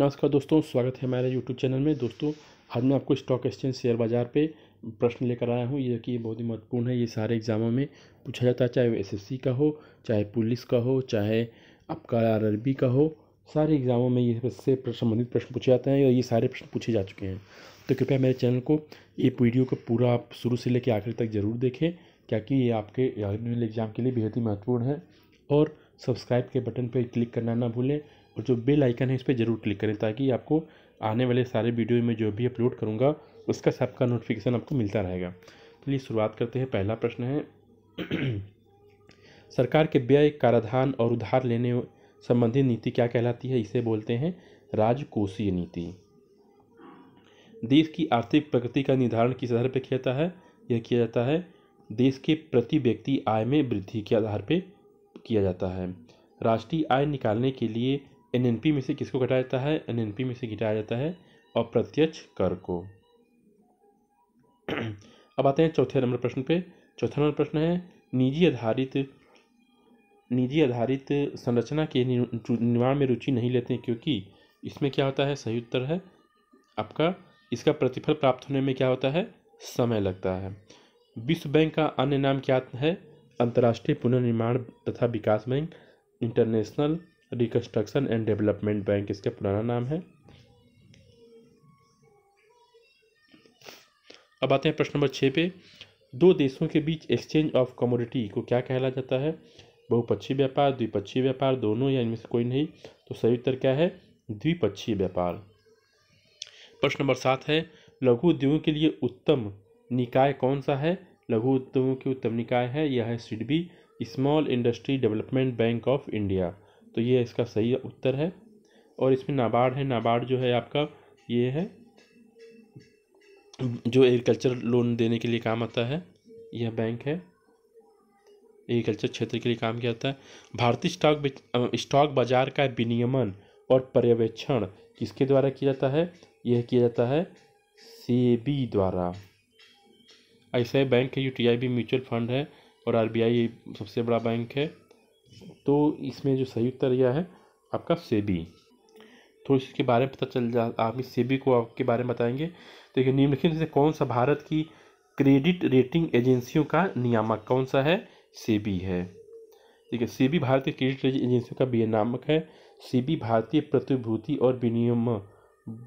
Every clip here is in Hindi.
नमस्कार दोस्तों स्वागत है हमारे यूट्यूब चैनल में दोस्तों आज मैं आपको स्टॉक एक्सचेंज शेयर बाज़ार पे प्रश्न लेकर आया हूँ ये कि ये बहुत ही महत्वपूर्ण है ये सारे एग्ज़ामों में पूछा जाता है चाहे एसएससी का हो चाहे पुलिस का हो चाहे आपका आर का हो सारे एग्ज़ामों में ये इससे संबंधित प्रश्न पूछे जाते हैं और ये सारे प्रश्न पूछे जा चुके हैं तो कृपया मेरे चैनल को ये वीडियो को पूरा आप शुरू से लेकर आखिर तक ज़रूर देखें क्योंकि ये आपके एग्ज़ाम के लिए बेहद ही महत्वपूर्ण है और सब्सक्राइब के बटन पर क्लिक करना ना भूलें और जो बेल आइकन है इस पर ज़रूर क्लिक करें ताकि आपको आने वाले सारे वीडियो में जो भी अपलोड करूँगा उसका सबका नोटिफिकेशन आपको मिलता रहेगा चलिए शुरुआत करते हैं पहला प्रश्न है सरकार के व्यय कराधान और उधार लेने संबंधी नीति क्या कहलाती है इसे बोलते हैं राजकोषीय नीति देश की आर्थिक प्रगति का निर्धारण किस आधार पर किया जाता है यह किया जाता है देश के प्रति व्यक्ति आय में वृद्धि के आधार पर किया जाता है राष्ट्रीय आय निकालने के लिए एन में से किसको घटाया जाता है एन में से घटाया जाता है अप्रत्यक्ष कर को अब आते हैं चौथे नंबर प्रश्न पे चौथा नंबर प्रश्न है निजी आधारित निजी आधारित संरचना के निर्माण में रुचि नहीं लेते हैं क्योंकि इसमें क्या होता है सही उत्तर है आपका इसका प्रतिफल प्राप्त होने में क्या होता है समय लगता है विश्व बैंक का अन्य नाम क्या है अंतर्राष्ट्रीय पुनर्निर्माण तथा विकास bank international reconstruction and development bank इसका पुराना नाम है अब आते हैं प्रश्न नंबर छः पे दो देशों के बीच एक्सचेंज ऑफ कमोडिटी को क्या कहला जाता है बहुपक्षीय व्यापार द्विपक्षीय व्यापार दोनों या इनमें से कोई नहीं तो सही उत्तर क्या है द्विपक्षीय व्यापार प्रश्न नंबर सात है लघु उद्योगों के लिए उत्तम निकाय कौन सा है लघु उद्योगों की उत्तम निकाय है यह है SIDBI small industry development bank of India तो ये इसका सही उत्तर है और इसमें नाबार्ड है नाबार्ड जो है आपका ये है जो एग्रीकल्चर लोन देने के लिए काम आता है यह बैंक है एग्रीकल्चर क्षेत्र के लिए काम किया जाता है भारतीय स्टॉक स्टॉक बाजार का विनियमन और पर्यवेक्षण किसके द्वारा किया जाता है यह किया जाता है सेबी द्वारा ऐसा बैंक है यू टी आई भी म्यूचुअल फंड है और आर बी आई सबसे बड़ा बैंक है तो इसमें जो सही उत्तर यह है आपका सेबी तो इसके बारे में पता चल जा आप इस सेबी को आपके बारे में बताएंगे तो ये निम्नलिखित से कौन सा भारत की क्रेडिट रेटिंग एजेंसियों का नियामक कौन सा है सेबी है ठीक है सेबी भारतीय क्रेडिट रेटिंग एजेंसियों का नियामक है सेबी भारतीय प्रतिभूति और विनियम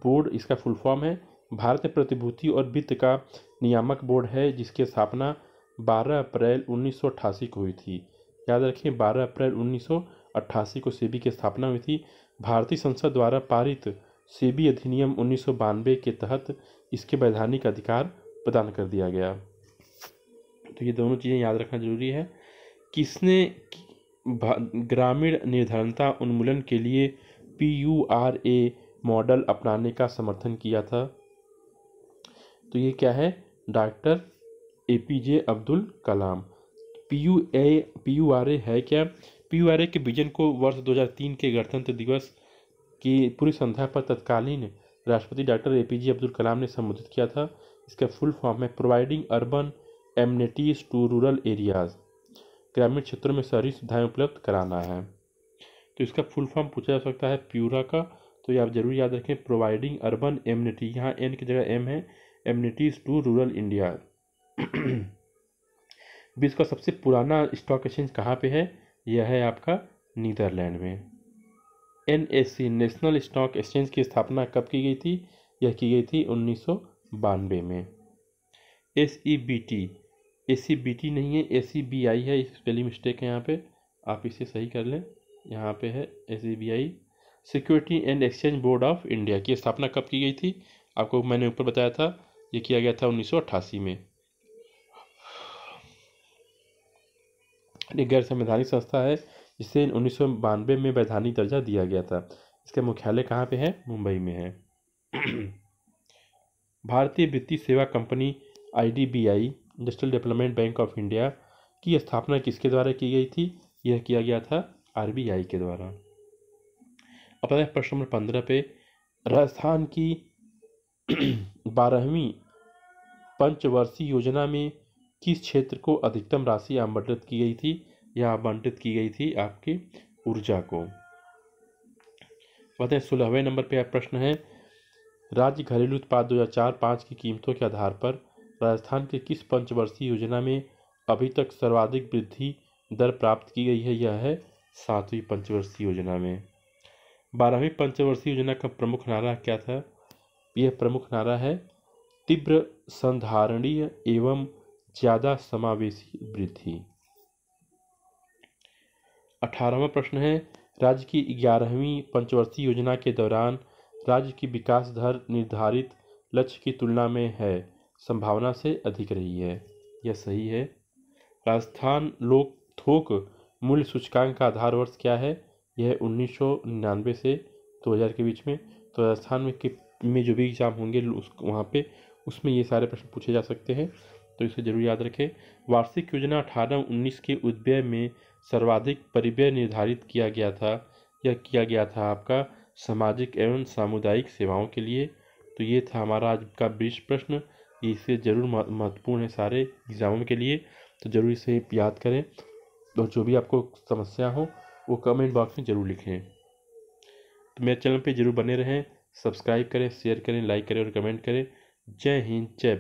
बोर्ड इसका फुल फॉर्म है भारतीय प्रतिभूति और वित्त का नियामक बोर्ड है जिसकी स्थापना 12 अप्रैल उन्नीस को हुई थी याद रखें 12 अप्रैल 1988 को सेबी की स्थापना हुई थी भारतीय संसद द्वारा पारित सेबी अधिनियम उन्नीस के तहत इसके वैधानिक अधिकार प्रदान कर दिया गया तो ये दोनों चीज़ें याद रखना जरूरी है किसने ग्रामीण निर्धारणता उन्मूलन के लिए P U R A model अपनाने का समर्थन किया था तो ये क्या है doctor A P J Abdul Kalam P U A P U R A है क्या पी यू आर ए के विजन को वर्ष 2003 के गणतंत्र दिवस की पूरी संध्या पर तत्कालीन राष्ट्रपति doctor A P J Abdul Kalam ने संबोधित किया था इसका फुल फॉर्म है providing urban amenities to rural areas ग्रामीण क्षेत्रों में शहरी सुविधाएं उपलब्ध कराना है तो इसका फुल फॉर्म पूछा जा सकता है प्यूरा का तो ये आप जरूर याद रखें प्रोवाइडिंग अर्बन एमनिटी यहाँ एन की जगह एम है एमनिटीज टू रूरल इंडिया विश्व का सबसे पुराना स्टॉक एक्सचेंज कहाँ पे है यह है आपका नीदरलैंड में एन नेशनल स्टॉक एक्सचेंज की स्थापना कब की गई थी यह की गई थी उन्नीस में S E B T A C B T नहीं है ए सी बी आई है इस पहली मिस्टेक है यहाँ पे आप इसे सही कर लें यहाँ पे है A C B I security and exchange board of India की स्थापना कब की गई थी आपको मैंने ऊपर बताया था ये किया गया था उन्नीस में एक गैर संवैधानिक संस्था है जिसे उन्नीस में वैधानिक दर्जा दिया गया था इसका मुख्यालय कहाँ पे है मुंबई में है भारतीय वित्तीय सेवा company IDBI industrial development bank of India की स्थापना किसके द्वारा की गई थी यह किया गया था आरबीआई के द्वारा अब प्रश्न नंबर पंद्रह पे राजस्थान की बारहवीं पंचवर्षीय योजना में किस क्षेत्र को अधिकतम राशि आवंटित की गई थी या आवंटित की गई थी आपकी ऊर्जा को बताए सोलहवें नंबर पे प्रश्न है राज्य घरेलू उत्पाद दो हज़ार पाँच की कीमतों के आधार पर राजस्थान के किस पंचवर्षीय योजना में अभी तक सर्वाधिक वृद्धि दर प्राप्त की गई है यह है सातवीं पंचवर्षीय योजना में बारहवीं पंचवर्षीय योजना का प्रमुख नारा क्या था यह प्रमुख नारा है तीव्र संधारणीय एवं ज़्यादा समावेशी वृद्धि अठारहवा प्रश्न है राज्य की ग्यारहवीं पंचवर्षीय योजना के दौरान राज्य की विकास दर निर्धारित लक्ष्य की तुलना में है संभावना से अधिक रही है यह सही है राजस्थान लोक थोक मूल्य सूचकांक का आधार वर्ष क्या है यह उन्नीस से 2000 के बीच में तो राजस्थान में में जो भी एग्ज़ाम होंगे उस वहाँ पे उसमें ये सारे प्रश्न पूछे जा सकते हैं तो इसे जरूर याद रखें वार्षिक योजना अठारह उन्नीस के उद्यय में सर्वाधिक परिव्यय निर्धारित किया गया था या किया गया था आपका सामाजिक एवं सामुदायिक सेवाओं के लिए तो ये था हमारा आज का बीस प्रश्न इसे ज़रूर महत्वपूर्ण है सारे एग्ज़ामों के लिए तो ज़रूर इसे याद करें और जो भी आपको समस्या हो वो कमेंट बॉक्स में ज़रूर लिखें तो मेरे चैनल पे ज़रूर बने रहें सब्सक्राइब करें शेयर करें लाइक करें और कमेंट करें जय हिंद जय